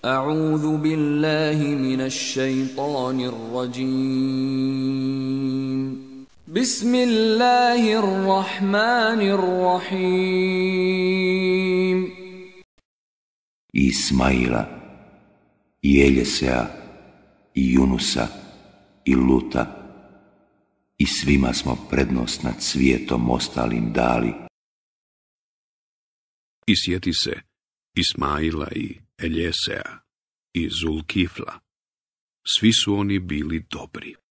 A'udhu billahi minash الشيطان rajim. بسم الله Ismaila, i Eljesea, i Junusa, i Luta, i svima smo prednost nad svijetom ostalim dali. I sjeti se Ismaila i Eljesea i Zulkifla. Svi su oni bili dobri.